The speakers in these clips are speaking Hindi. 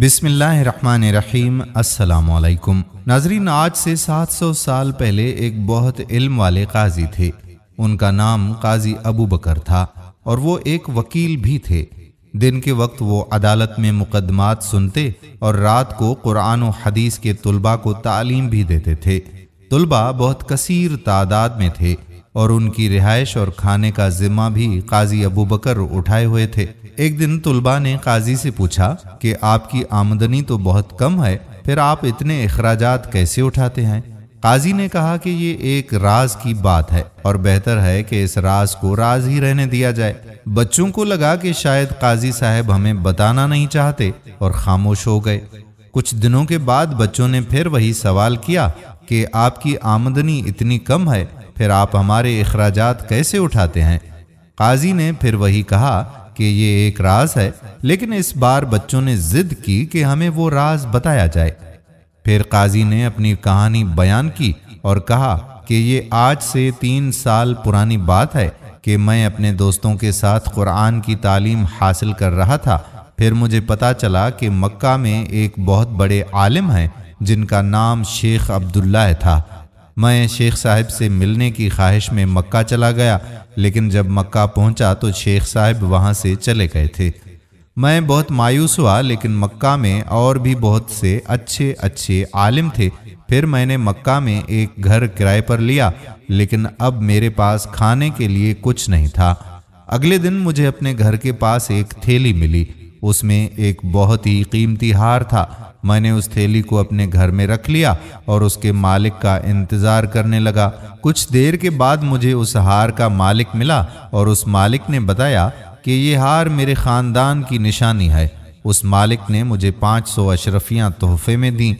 बिसमीम् अल्लाम नाजरीन आज से 700 साल पहले एक बहुत इल्म वाले काजी थे उनका नाम काजी अबू बकर था और वो एक वकील भी थे दिन के वक्त वो अदालत में मुकदमात सुनते और रात को कुरान और हदीस के तलबा को तालीम भी देते थे तलबा बहुत कसीर तादाद में थे और उनकी रिहाइश और खाने का जिम्मा भी काजी अबू बकर उठाए हुए थे एक दिन तुलबा ने काजी से पूछा कि आपकी आमदनी तो बहुत कम है फिर आप इतने अखराज कैसे उठाते हैं काजी ने कहा कि ये एक राज की बात है और बेहतर है कि इस राज को राज ही रहने दिया जाए बच्चों को लगा कि शायद काजी साहब हमें बताना नहीं चाहते और खामोश हो गए कुछ दिनों के बाद बच्चों ने फिर वही सवाल किया कि आपकी आमदनी इतनी कम है फिर आप हमारे अखराज कैसे उठाते हैं काजी ने फिर वही कहा कि ये एक राज है लेकिन इस बार बच्चों ने जिद की कि हमें वो राज बताया जाए फिर काजी ने अपनी कहानी बयान की और कहा कि ये आज से तीन साल पुरानी बात है कि मैं अपने दोस्तों के साथ कुरान की तालीम हासिल कर रहा था फिर मुझे पता चला कि मक्का में एक बहुत बड़े आलिम हैं जिनका नाम शेख अब्दुल्ला था मैं शेख साहब से मिलने की ख्वाहिश में मक्का चला गया लेकिन जब मक्का पहुंचा तो शेख साहब वहां से चले गए थे मैं बहुत मायूस हुआ लेकिन मक्का में और भी बहुत से अच्छे अच्छे आलिम थे फिर मैंने मक्का में एक घर किराए पर लिया लेकिन अब मेरे पास खाने के लिए कुछ नहीं था अगले दिन मुझे अपने घर के पास एक थैली मिली उसमें एक बहुत ही कीमती हार था मैंने उस थैली को अपने घर में रख लिया और उसके मालिक का इंतज़ार करने लगा कुछ देर के बाद मुझे उस हार का मालिक मिला और उस मालिक ने बताया कि ये हार मेरे ख़ानदान की निशानी है उस मालिक ने मुझे 500 सौ अशरफियाँ तोहफे में दीं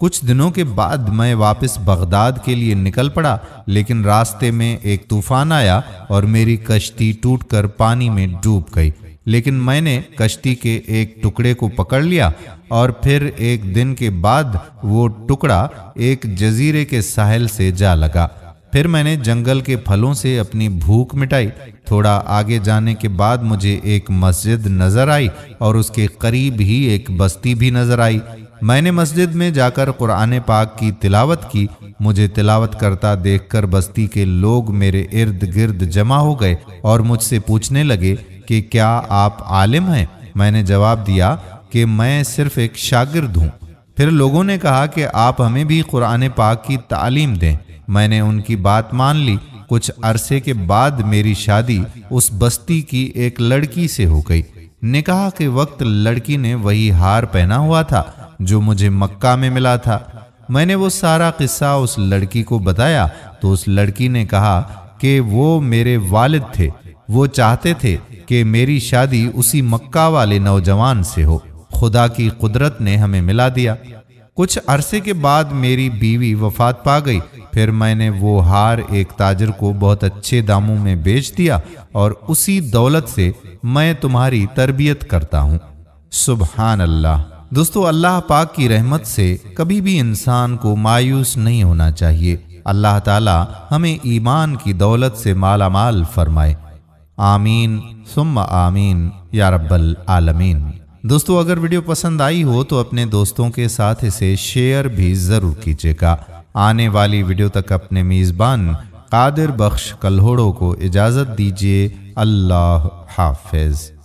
कुछ दिनों के बाद मैं वापस बगदाद के लिए निकल पड़ा लेकिन रास्ते में एक तूफान आया और मेरी कश्ती टूटकर पानी में डूब गई लेकिन मैंने कश्ती के एक टुकड़े को पकड़ लिया और फिर एक दिन के बाद वो टुकड़ा एक जजीरे के साहल से जा लगा फिर मैंने जंगल के फलों से अपनी भूख मिटाई थोड़ा आगे जाने के बाद मुझे एक मस्जिद नज़र आई और उसके करीब ही एक बस्ती भी नज़र आई मैंने मस्जिद में जाकर कुरान पाक की तिलावत की मुझे तिलावत करता देखकर बस्ती के लोग मेरे इर्द गिर्द जमा हो गए और मुझसे पूछने लगे कि क्या आप आलिम हैं मैंने जवाब दिया कि मैं सिर्फ एक शागिर्द हूँ फिर लोगों ने कहा कि आप हमें भी कुरान पाक की तालीम दें मैंने उनकी बात मान ली कुछ अरसे के बाद मेरी शादी उस बस्ती की एक लड़की से हो गई निकाह के वक्त लड़की ने वही हार पहना हुआ था जो मुझे मक्का में मिला था मैंने वो सारा किस्सा उस लड़की को बताया तो उस लड़की ने कहा कि वो मेरे वालिद थे वो चाहते थे कि मेरी शादी उसी मक्का वाले नौजवान से हो खुदा की कुदरत ने हमें मिला दिया कुछ अरसे के बाद मेरी बीवी वफात पा गई फिर मैंने वो हार एक ताजर को बहुत अच्छे दामों में बेच दिया और उसी दौलत से मैं तुम्हारी तरबियत करता हूँ सुबहान अल्लाह दोस्तों अल्लाह पाक की रहमत से कभी भी इंसान को मायूस नहीं होना चाहिए अल्लाह ताला हमें ईमान की दौलत से मालामाल फरमाए आमीन सुम आमीन या रब्बल आलमीन दोस्तों अगर वीडियो पसंद आई हो तो अपने दोस्तों के साथ इसे शेयर भी ज़रूर कीजिएगा आने वाली वीडियो तक अपने मेज़बान कादिर बख्श कल्होड़ों को इजाज़त दीजिए अल्लाह हाफिज़